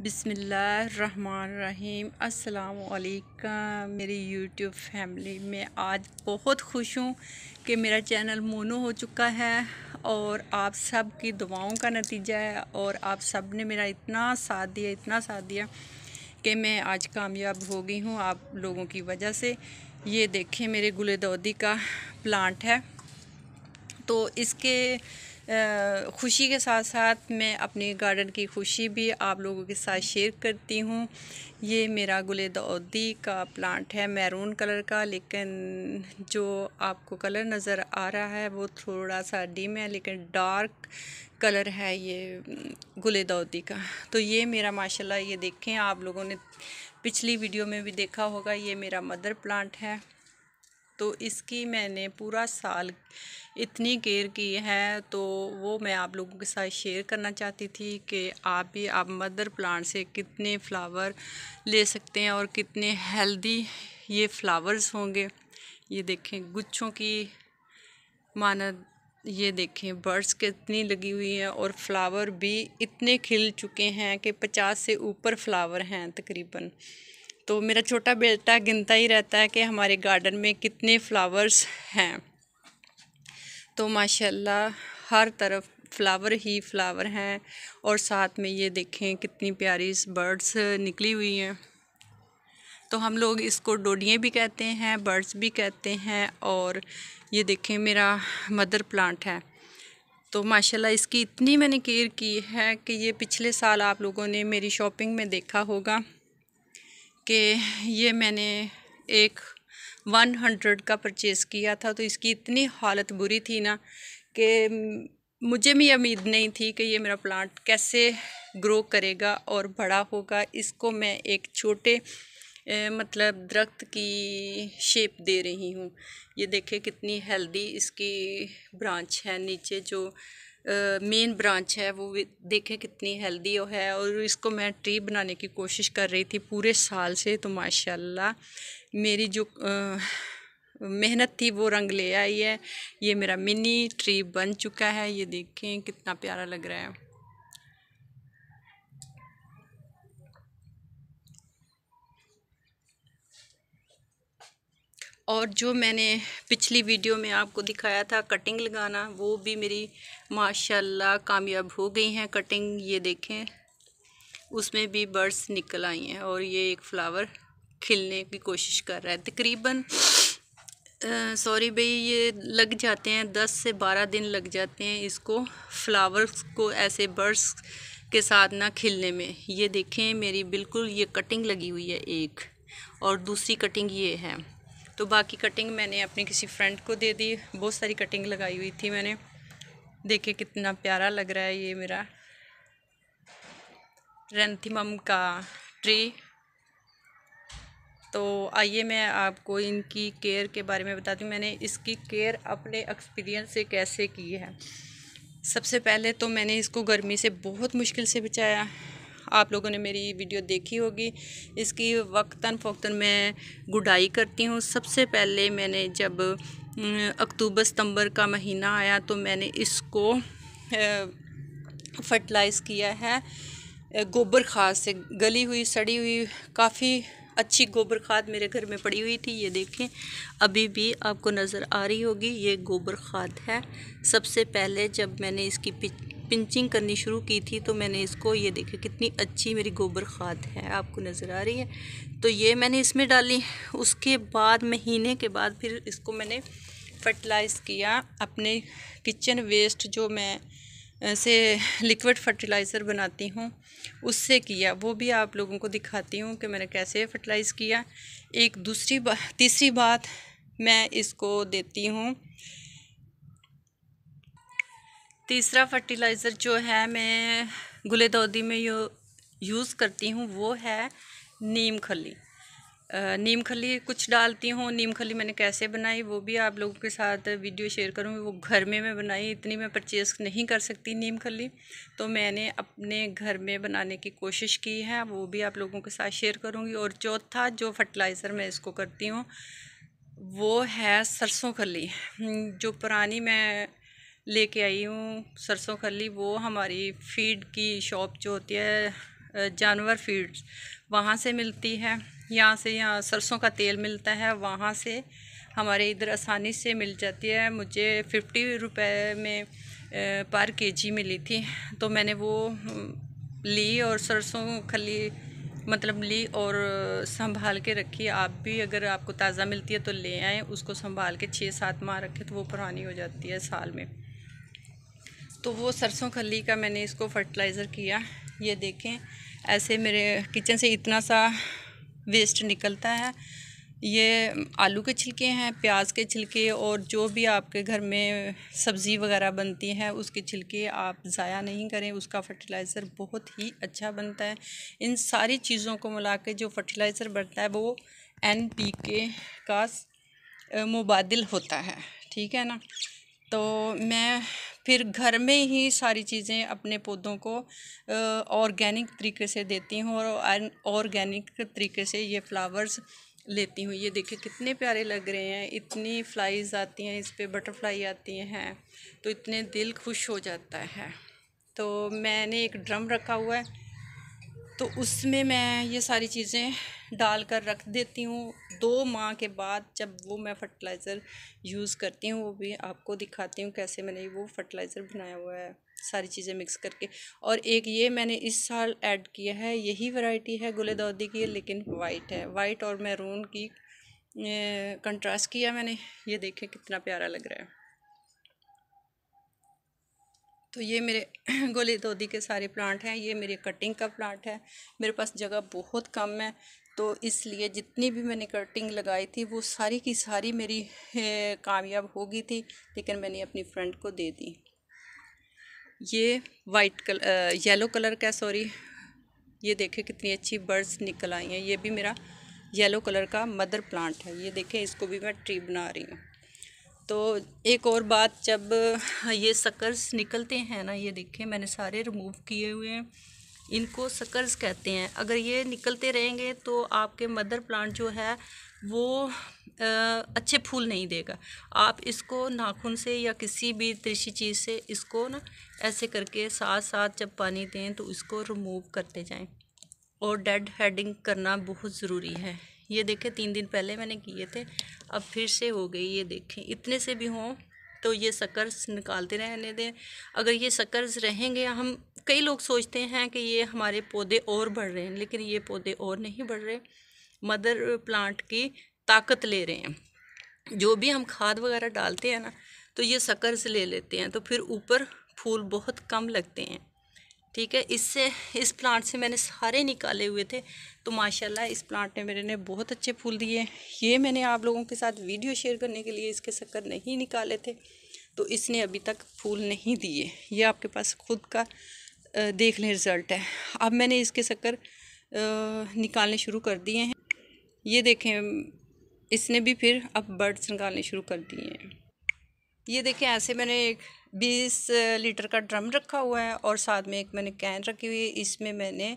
बिसमीम् अल्लाम मेरी YouTube family में आज बहुत खुश हूँ कि मेरा चैनल मोनो हो चुका है और आप सब की दुआओं का नतीजा है और आप सब ने मेरा इतना साथ दिया इतना साथ दिया कि मैं आज कामयाब हो गई हूँ आप लोगों की वजह से ये देखें मेरे गुल का प्लांट है तो इसके खुशी के साथ साथ मैं अपने गार्डन की खुशी भी आप लोगों के साथ शेयर करती हूँ ये मेरा गुले दौदी का प्लांट है मैरून कलर का लेकिन जो आपको कलर नज़र आ रहा है वो थोड़ा सा डिम है लेकिन डार्क कलर है ये गुल दौदी का तो ये मेरा माशाल्लाह ये देखें आप लोगों ने पिछली वीडियो में भी देखा होगा ये मेरा मदर प्लांट है तो इसकी मैंने पूरा साल इतनी केयर की है तो वो मैं आप लोगों के साथ शेयर करना चाहती थी कि आप भी आप मदर प्लांट से कितने फ़्लावर ले सकते हैं और कितने हेल्दी ये फ़्लावर्स होंगे ये देखें गुच्छों की मान ये देखें बर्ड्स कितनी लगी हुई हैं और फ्लावर भी इतने खिल चुके हैं कि पचास से ऊपर फ्लावर हैं तकरीबन तो मेरा छोटा बेटा गिनता ही रहता है कि हमारे गार्डन में कितने फ़्लावर्स हैं तो माशाल्लाह हर तरफ फ़्लावर ही फ़्लावर हैं और साथ में ये देखें कितनी प्यारी बर्ड्स निकली हुई हैं तो हम लोग इसको डोडिये भी कहते हैं बर्ड्स भी कहते हैं और ये देखें मेरा मदर प्लांट है तो माशाल्लाह इसकी इतनी मैंने केयर की है कि ये पिछले साल आप लोगों ने मेरी शॉपिंग में देखा होगा कि ये मैंने एक वन हंड्रेड का परचेज़ किया था तो इसकी इतनी हालत बुरी थी ना कि मुझे भी उम्मीद नहीं थी कि ये मेरा प्लांट कैसे ग्रो करेगा और बड़ा होगा इसको मैं एक छोटे ए, मतलब दरख्त की शेप दे रही हूँ ये देखे कितनी हेल्दी इसकी ब्रांच है नीचे जो मेन ब्रांच है वो देखें कितनी हेल्दी है और इसको मैं ट्री बनाने की कोशिश कर रही थी पूरे साल से तो माशाल्लाह मेरी जो मेहनत थी वो रंग ले आई है ये मेरा मिनी ट्री बन चुका है ये देखें कितना प्यारा लग रहा है और जो मैंने पिछली वीडियो में आपको दिखाया था कटिंग लगाना वो भी मेरी माशाल्लाह कामयाब हो गई हैं कटिंग ये देखें उसमें भी बर्ड्स निकल आई हैं और ये एक फ़्लावर खिलने की कोशिश कर रहा है तकरीबन सॉरी भाई ये लग जाते हैं दस से बारह दिन लग जाते हैं इसको फ्लावर्स को ऐसे बर्ड्स के साथ ना खिलने में ये देखें मेरी बिल्कुल ये कटिंग लगी हुई है एक और दूसरी कटिंग ये है तो बाकी कटिंग मैंने अपने किसी फ्रेंड को दे दी बहुत सारी कटिंग लगाई हुई थी मैंने देखे कितना प्यारा लग रहा है ये मेरा रेंथीमम का ट्री तो आइए मैं आपको इनकी केयर के बारे में बताती हूँ मैंने इसकी केयर अपने एक्सपीरियंस से कैसे की है सबसे पहले तो मैंने इसको गर्मी से बहुत मुश्किल से बचाया आप लोगों ने मेरी वीडियो देखी होगी इसकी वक्ता फ़ोक्ता मैं गुडाई करती हूँ सबसे पहले मैंने जब अक्टूबर सितंबर का महीना आया तो मैंने इसको फर्टिलाइज़ किया है गोबर खाद से गली हुई सड़ी हुई काफ़ी अच्छी गोबर खाद मेरे घर में पड़ी हुई थी ये देखें अभी भी आपको नज़र आ रही होगी ये गोबर खाद है सबसे पहले जब मैंने इसकी पिंचिंग करनी शुरू की थी तो मैंने इसको ये देखा कितनी अच्छी मेरी गोबर खाद है आपको नज़र आ रही है तो ये मैंने इसमें डाली उसके बाद महीने के बाद फिर इसको मैंने फर्टिलाइज़ किया अपने किचन वेस्ट जो मैं से लिक्विड फर्टिलाइज़र बनाती हूँ उससे किया वो भी आप लोगों को दिखाती हूँ कि मैंने कैसे फर्टिलाइज़ किया एक दूसरी बा, तीसरी बात मैं इसको देती हूँ तीसरा फर्टिलाइज़र जो है मैं गुले दौदी में यो यूज़ करती हूँ वो है नीम खली नीम खली कुछ डालती हूँ नीम खली मैंने कैसे बनाई वो भी आप लोगों के साथ वीडियो शेयर करूँगी वो घर में मैं बनाई इतनी मैं परचेज़ नहीं कर सकती नीम खली तो मैंने अपने घर में बनाने की कोशिश की है वो भी आप लोगों के साथ शेयर करूँगी और चौथा जो फर्टिलाइज़र मैं इसको करती हूँ वो है सरसों खली हम्म, जो पुरानी मैं लेके आई हूँ सरसों खली वो हमारी फीड की शॉप जो होती है जानवर फीड्स वहाँ से मिलती है यहाँ से यहाँ सरसों का तेल मिलता है वहाँ से हमारे इधर आसानी से मिल जाती है मुझे फिफ्टी रुपए में पर के जी मिली थी तो मैंने वो ली और सरसों खली मतलब ली और संभाल के रखी आप भी अगर आपको ताज़ा मिलती है तो ले आएँ उसको संभाल के छः सात माह रखें तो वो पुरानी हो जाती है साल में तो वो सरसों खली का मैंने इसको फर्टिलाइज़र किया ये देखें ऐसे मेरे किचन से इतना सा वेस्ट निकलता है ये आलू के छिलके हैं प्याज के छिलके और जो भी आपके घर में सब्ज़ी वगैरह बनती है उसके छिलके आप ज़ाया नहीं करें उसका फर्टिलाइज़र बहुत ही अच्छा बनता है इन सारी चीज़ों को मिला जो फर्टिलाइज़र बनता है वो एन पी के का मुबादिल होता है ठीक है ना तो मैं फिर घर में ही सारी चीज़ें अपने पौधों को ऑर्गेनिक तरीके से देती हूँ और ऑर्गेनिक तरीके से ये फ्लावर्स लेती हूँ ये देखिए कितने प्यारे लग रहे हैं इतनी फ्लाइज आती हैं इस पर बटरफ्लाई आती हैं तो इतने दिल खुश हो जाता है तो मैंने एक ड्रम रखा हुआ है तो उसमें मैं ये सारी चीज़ें डाल कर रख देती हूँ दो माह के बाद जब वो मैं फर्टिलाइज़र यूज़ करती हूँ वो भी आपको दिखाती हूँ कैसे मैंने वो फर्टिलाइज़र बनाया हुआ है सारी चीज़ें मिक्स करके और एक ये मैंने इस साल ऐड किया है यही वैरायटी है गुले दौदी की लेकिन वाइट है वाइट और मैरून की कंट्रास्ट किया मैंने ये देखें कितना प्यारा लग रहा है तो ये मेरे गोले दोदी के सारे प्लांट हैं ये मेरे कटिंग का प्लांट है मेरे पास जगह बहुत कम है तो इसलिए जितनी भी मैंने कटिंग लगाई थी वो सारी की सारी मेरी कामयाब हो गई थी लेकिन मैंने अपनी फ्रेंड को दे दी ये वाइट कलर येलो कलर का सॉरी ये देखें कितनी अच्छी बर्ड्स निकल आई हैं ये भी मेरा येलो कलर का मदर प्लांट है ये देखें इसको भी मैं ट्री बना रही हूँ तो एक और बात जब ये सकर्स निकलते हैं ना ये देखें मैंने सारे रिमूव किए हुए हैं इनको सकर्स कहते हैं अगर ये निकलते रहेंगे तो आपके मदर प्लांट जो है वो आ, अच्छे फूल नहीं देगा आप इसको नाखून से या किसी भी तिरछी चीज़ से इसको ना ऐसे करके साथ साथ जब पानी दें तो इसको रिमूव करते जाएं और डेड हेडिंग करना बहुत ज़रूरी है ये देखें तीन दिन पहले मैंने किए थे अब फिर से हो गई ये देखें इतने से भी हों तो ये सकर्स निकालते रहने दें अगर ये सकर्स रहेंगे हम कई लोग सोचते हैं कि ये हमारे पौधे और बढ़ रहे हैं लेकिन ये पौधे और नहीं बढ़ रहे मदर प्लांट की ताकत ले रहे हैं जो भी हम खाद वगैरह डालते हैं ना तो ये सकर्स ले लेते हैं तो फिर ऊपर फूल बहुत कम लगते हैं ठीक है इससे इस प्लांट से मैंने सारे निकाले हुए थे तो माशाल्लाह इस प्लांट ने मेरे ने बहुत अच्छे फूल दिए ये मैंने आप लोगों के साथ वीडियो शेयर करने के लिए इसके शक्कर नहीं निकाले थे तो इसने अभी तक फूल नहीं दिए ये आपके पास खुद का देख लें रिज़ल्ट है अब मैंने इसके शक्कर निकालने शुरू कर दिए हैं ये देखें इसने भी फिर अब बर्ड्स निकालने शुरू कर दिए हैं ये देखें ऐसे मैंने एक बीस लीटर का ड्रम रखा हुआ है और साथ में एक मैंने कैन रखी हुई है इसमें मैंने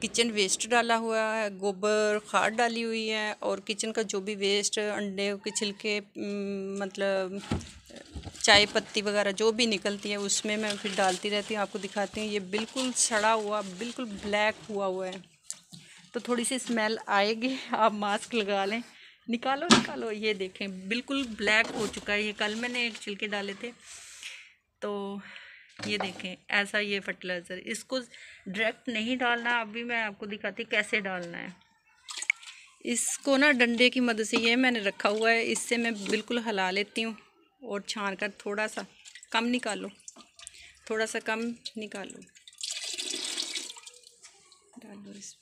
किचन वेस्ट डाला हुआ है गोबर खाद डाली हुई है और किचन का जो भी वेस्ट अंडे के छिलके मतलब चाय पत्ती वगैरह जो भी निकलती है उसमें मैं फिर डालती रहती हूँ आपको दिखाती हूँ ये बिल्कुल सड़ा हुआ बिल्कुल ब्लैक हुआ हुआ है तो थोड़ी सी स्मेल आएगी आप मास्क लगा लें निकालो निकालो ये देखें बिल्कुल ब्लैक हो चुका है ये कल मैंने एक छिलके डाले थे तो ये देखें ऐसा ये फर्टिलाइज़र इसको डायरेक्ट नहीं डालना अभी मैं आपको दिखाती कैसे डालना है इसको ना डंडे की मदद से ये मैंने रखा हुआ है इससे मैं बिल्कुल हला लेती हूँ और छान कर थोड़ा सा कम निकालो थोड़ा सा कम निकालो डालो इस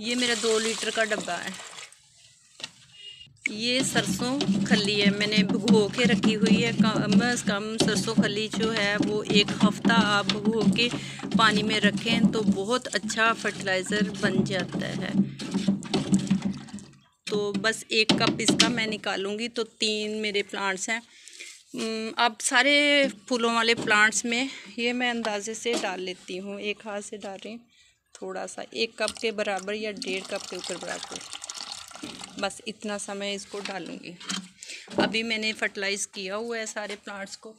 ये मेरा दो लीटर का डब्बा है ये सरसों खली है मैंने भिगो के रखी हुई है कम अज़ कम सरसों खली जो है वो एक हफ़्ता आप भिगो के पानी में रखें तो बहुत अच्छा फर्टिलाइज़र बन जाता है तो बस एक कप इसका मैं निकालूंगी तो तीन मेरे प्लांट्स हैं अब सारे फूलों वाले प्लांट्स में ये मैं अंदाजे से डाल लेती हूँ एक हाथ से डाल रही थोड़ा सा एक कप के बराबर या डेढ़ कप के ऊपर बराबर बस इतना सा मैं इसको डालूँगी अभी मैंने फर्टिलाइज़ किया हुआ है सारे प्लांट्स को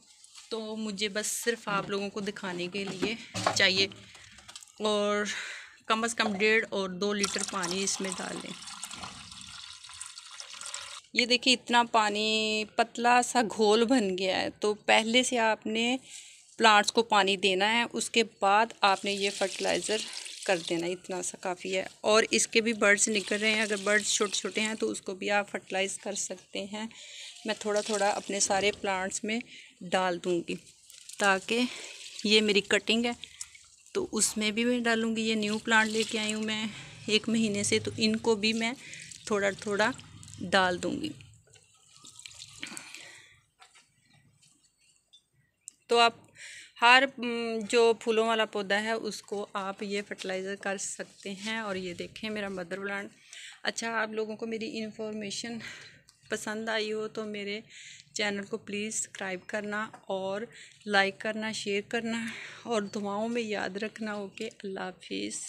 तो मुझे बस सिर्फ आप लोगों को दिखाने के लिए चाहिए और कम अज़ कम डेढ़ और दो लीटर पानी इसमें डालें ये देखिए इतना पानी पतला सा घोल बन गया है तो पहले से आपने प्लांट्स को पानी देना है उसके बाद आपने ये फर्टिलाइज़र कर देना इतना सा काफ़ी है और इसके भी बर्ड्स निकल रहे हैं अगर बर्ड्स छोटे छोटे हैं तो उसको भी आप फर्टिलाइज़ कर सकते हैं मैं थोड़ा थोड़ा अपने सारे प्लांट्स में डाल दूँगी ताकि ये मेरी कटिंग है तो उसमें भी मैं डालूँगी ये न्यू प्लांट लेके आई हूँ मैं एक महीने से तो इनको भी मैं थोड़ा थोड़ा डाल दूँगी तो आप हर जो फूलों वाला पौधा है उसको आप ये फर्टिलाइज़र कर सकते हैं और ये देखें मेरा मदर प्लांट अच्छा आप लोगों को मेरी इन्फॉर्मेशन पसंद आई हो तो मेरे चैनल को प्लीज़ सब्सक्राइब करना और लाइक करना शेयर करना और दुआओं में याद रखना ओके अल्लाह हाफिज़